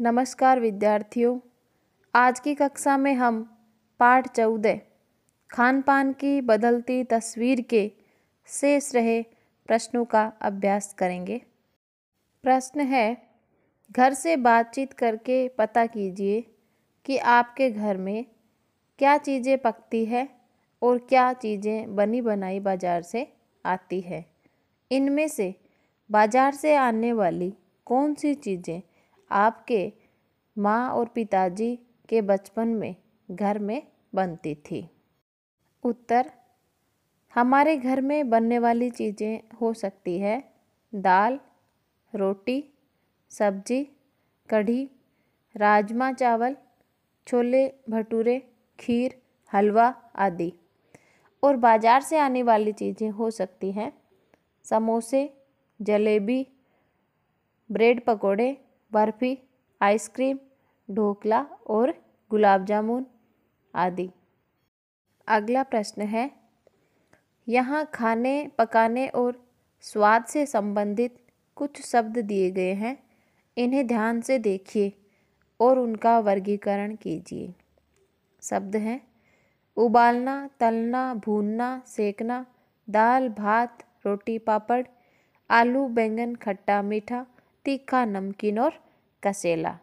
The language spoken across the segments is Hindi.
नमस्कार विद्यार्थियों आज की कक्षा में हम पाठ चौदह खान पान की बदलती तस्वीर के शेष रहे प्रश्नों का अभ्यास करेंगे प्रश्न है घर से बातचीत करके पता कीजिए कि आपके घर में क्या चीज़ें पकती है और क्या चीज़ें बनी बनाई बाज़ार से आती है इनमें से बाज़ार से आने वाली कौन सी चीज़ें आपके माँ और पिताजी के बचपन में घर में बनती थी उत्तर हमारे घर में बनने वाली चीज़ें हो सकती है दाल रोटी सब्जी कढ़ी राजमा चावल छोले भटूरे खीर हलवा आदि और बाज़ार से आने वाली चीज़ें हो सकती हैं समोसे जलेबी ब्रेड पकोड़े बर्फ़ी आइसक्रीम ढोकला और गुलाब जामुन आदि अगला प्रश्न है यहाँ खाने पकाने और स्वाद से संबंधित कुछ शब्द दिए गए हैं इन्हें ध्यान से देखिए और उनका वर्गीकरण कीजिए शब्द हैं उबालना तलना भूनना सेकना दाल भात रोटी पापड़ आलू बैंगन खट्टा मीठा तीखा नमकीन और कसेला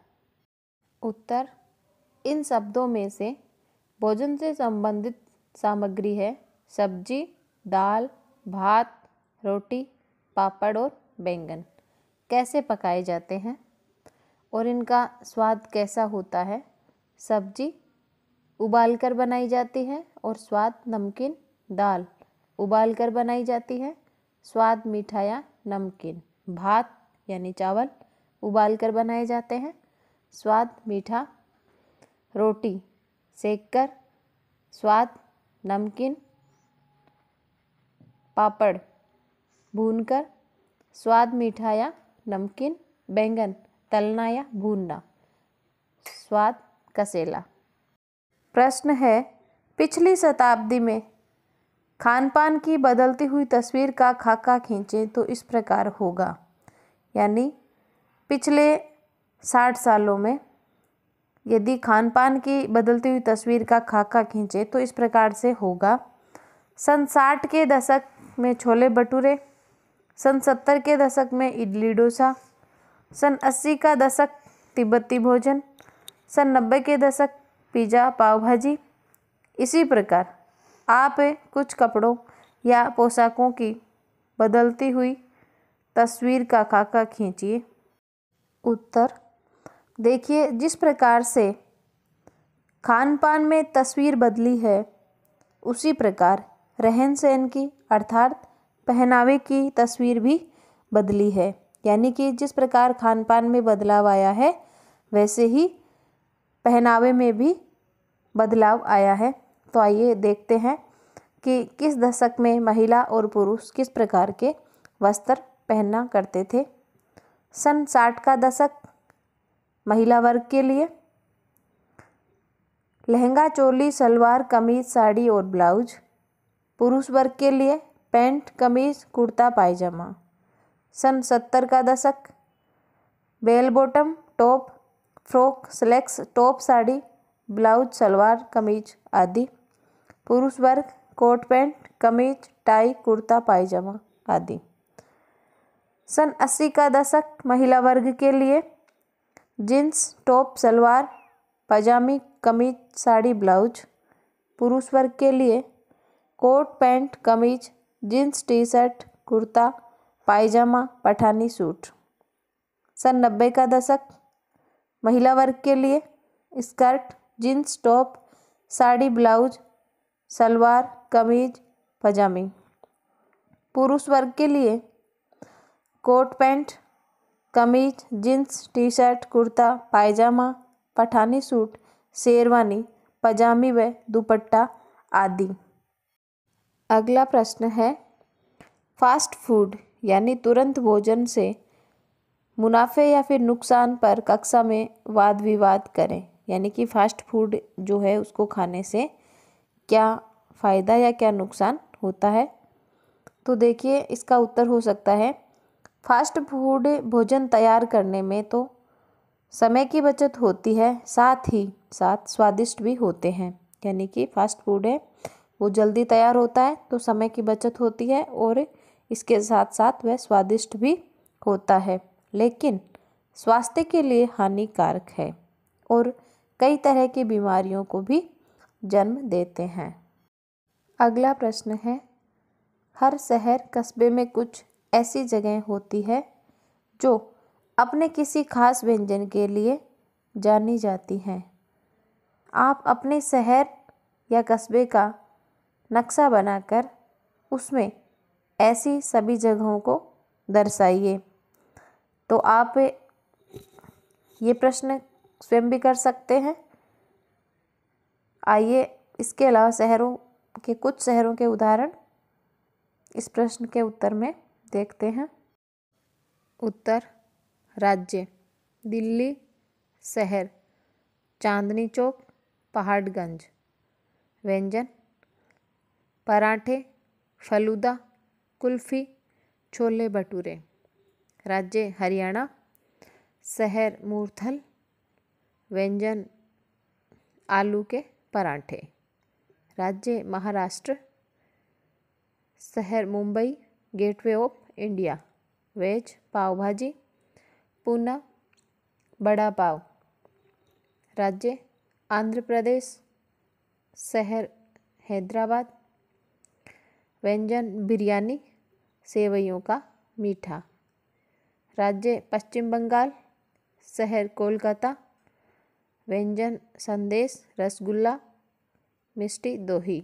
उत्तर इन शब्दों में से भोजन से संबंधित सामग्री है सब्जी दाल भात रोटी पापड़ और बैंगन कैसे पकाए जाते हैं और इनका स्वाद कैसा होता है सब्जी उबालकर बनाई जाती है और स्वाद नमकीन दाल उबालकर बनाई जाती है स्वाद मीठा या नमकीन भात यानी चावल उबाल कर बनाए जाते हैं स्वाद मीठा रोटी सेक कर स्वाद नमकीन पापड़ भून कर स्वाद मीठा या नमकीन बैंगन तलना या भूनना स्वाद कसेला प्रश्न है पिछली शताब्दी में खान पान की बदलती हुई तस्वीर का खाका खींचें तो इस प्रकार होगा यानी पिछले साठ सालों में यदि खान पान की बदलती हुई तस्वीर का खाका खींचे तो इस प्रकार से होगा सन साठ के दशक में छोले भटूरे सन सत्तर के दशक में इडली डोसा सन अस्सी का दशक तिब्बती भोजन सन नब्बे के दशक पिज़्ज़ा पाव भाजी इसी प्रकार आप कुछ कपड़ों या पोशाकों की बदलती हुई तस्वीर का खाका खींचिए उत्तर देखिए जिस प्रकार से खान पान में तस्वीर बदली है उसी प्रकार रहन सहन की अर्थात पहनावे की तस्वीर भी बदली है यानी कि जिस प्रकार खान पान में बदलाव आया है वैसे ही पहनावे में भी बदलाव आया है तो आइए देखते हैं कि किस दशक में महिला और पुरुष किस प्रकार के वस्त्र पहना करते थे सन साठ का दशक महिला वर्ग के लिए लहंगा चोली सलवार कमीज साड़ी और ब्लाउज पुरुष वर्ग के लिए पैंट कमीज कुर्ता पायजामा सन सत्तर का दशक bell bottom top frock slacks top sari blouse salwar kameez आदि पुरुष वर्ग coat pant kameez tie kurta pyjama आदि सन अस्सी का दशक महिला वर्ग के लिए जींस टॉप सलवार पजामी कमीज साड़ी ब्लाउज पुरुष वर्ग के लिए coat pant kameez jeans T shirt kurta pyjama Pathani suit सन नब्बे का दशक महिला वर्ग के लिए skirt jeans top sari blouse salwar kameez पजामी पुरुष वर्ग के लिए coat pant kameez jeans T shirt kurta pyjama Pathani suit sherwani पजामी व दुपट्टा आदि अगला प्रश्न है फास्ट फूड यानी तुरंत भोजन से मुनाफे या फिर नुकसान पर कक्षा में वाद विवाद करें यानी कि फास्ट फूड जो है उसको खाने से क्या फ़ायदा या क्या नुकसान होता है तो देखिए इसका उत्तर हो सकता है फास्ट फूड भोजन तैयार करने में तो समय की बचत होती है साथ ही साथ स्वादिष्ट भी होते हैं यानी कि फास्ट फूड है वो जल्दी तैयार होता है तो समय की बचत होती है और इसके साथ साथ वह स्वादिष्ट भी होता है लेकिन स्वास्थ्य के लिए हानिकारक है और कई तरह की बीमारियों को भी जन्म देते हैं अगला प्रश्न है हर शहर कस्बे में कुछ ऐसी जगह होती है जो अपने किसी खास व्यंजन के लिए जानी जाती हैं आप अपने शहर या कस्बे का नक्शा बनाकर उसमें ऐसी सभी जगहों को दर्शाइए तो आप ये प्रश्न स्वयं भी कर सकते हैं आइए इसके अलावा शहरों के कुछ शहरों के उदाहरण इस प्रश्न के उत्तर में देखते हैं उत्तर राज्य दिल्ली शहर चांदनी चौक पहाड़गंज व्यंजन पराठे फलूदा कुल्फ़ी छोले भटूरे राज्य हरियाणा शहर मूर्थल व्यंजन आलू के पराठे राज्य महाराष्ट्र शहर Mumbai gateway of India veg pav bhaji Poona बड़ा पाव राज्य आंध्र प्रदेश शहर हैदराबाद व्यंजन बिरयानी सेवैयों का मीठा राज्य पश्चिम बंगाल शहर कोलकाता व्यंजन संदेश रसगुल्ला मिष्टी दोही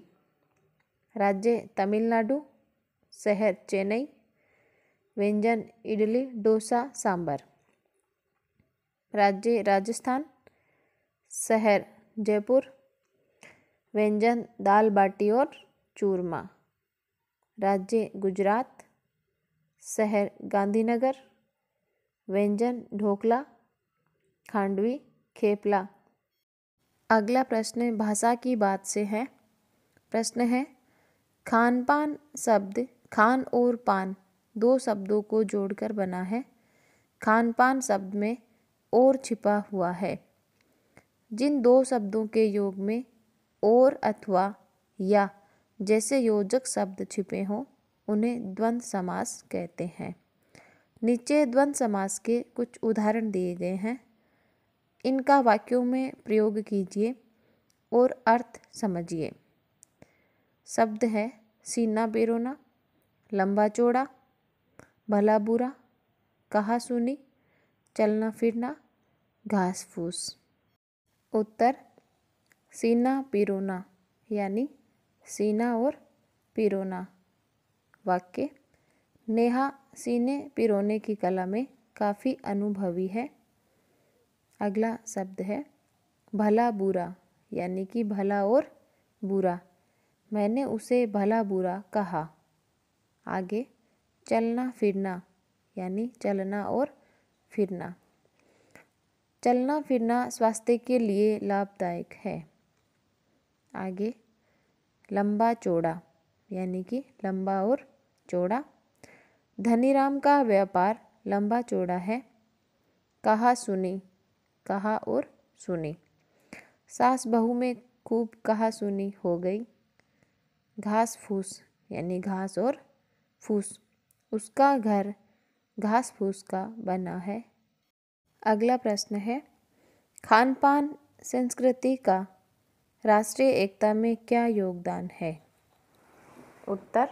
राज्य तमिलनाडु शहर चेन्नई व्यंजन इडली डोसा सांभर राज्य राजस्थान शहर जयपुर व्यंजन दाल बाटी और चूरमा राज्य गुजरात शहर गांधीनगर व्यंजन ढोकला खांडवी खेपला अगला प्रश्न भाषा की बात से है प्रश्न है खान पान शब्द खान और पान दो शब्दों को जोड़कर बना है खान पान शब्द में और छिपा हुआ है जिन दो शब्दों के योग में और अथवा या जैसे योजक शब्द छिपे हों उन्हें द्वंद्व समास कहते हैं नीचे द्वंद्व समास के कुछ उदाहरण दिए गए हैं इनका वाक्यों में प्रयोग कीजिए और अर्थ समझिए शब्द है सीना बेरोना लंबा चौड़ा भला बुरा कहा सुनी चलना फिरना घास फूस उत्तर सीना पिरोना यानी सीना और पिरोना वाक्य नेहा सीने पिरोने की कला में काफ़ी अनुभवी है अगला शब्द है भला बुरा यानी कि भला और बुरा मैंने उसे भला बुरा कहा आगे चलना फिरना यानी चलना और फिरना चलना फिरना स्वास्थ्य के लिए लाभदायक है आगे लंबा चौड़ा यानी कि लंबा और चौड़ा धनीराम का व्यापार लंबा चौड़ा है कहा सुनी कहा और सुनी सास बहू में खूब कहा सुनी हो गई घास फूस यानी घास और फूस उसका घर घास फूस का बना है अगला प्रश्न है खान पान संस्कृति का राष्ट्रीय एकता में क्या योगदान है उत्तर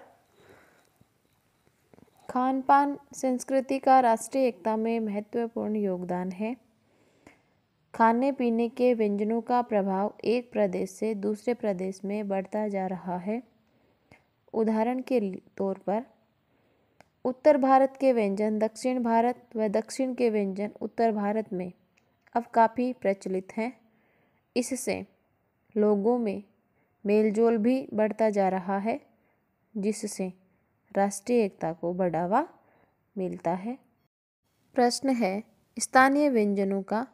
खान पान संस्कृति का राष्ट्रीय एकता में महत्वपूर्ण योगदान है खाने पीने के व्यंजनों का प्रभाव एक प्रदेश से दूसरे प्रदेश में बढ़ता जा रहा है उदाहरण के तौर पर उत्तर भारत के व्यंजन दक्षिण भारत व दक्षिण के व्यंजन उत्तर भारत में अब काफ़ी प्रचलित हैं इससे लोगों में मेलजोल भी बढ़ता जा रहा है जिससे राष्ट्रीय एकता को बढ़ावा मिलता है प्रश्न है स्थानीय व्यंजनों का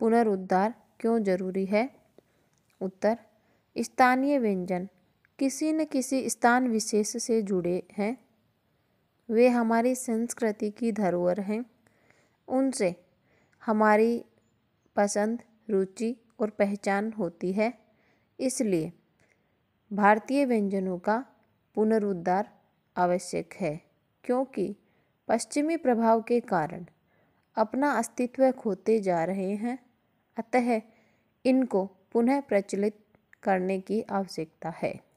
पुनरुद्धार क्यों जरूरी है उत्तर स्थानीय व्यंजन किसी न किसी स्थान विशेष से जुड़े हैं वे हमारी संस्कृति की धरोहर हैं उनसे हमारी पसंद रुचि और पहचान होती है इसलिए भारतीय व्यंजनों का पुनरुद्धार आवश्यक है क्योंकि पश्चिमी प्रभाव के कारण अपना अस्तित्व खोते जा रहे हैं अतः इनको पुनः प्रचलित करने की आवश्यकता है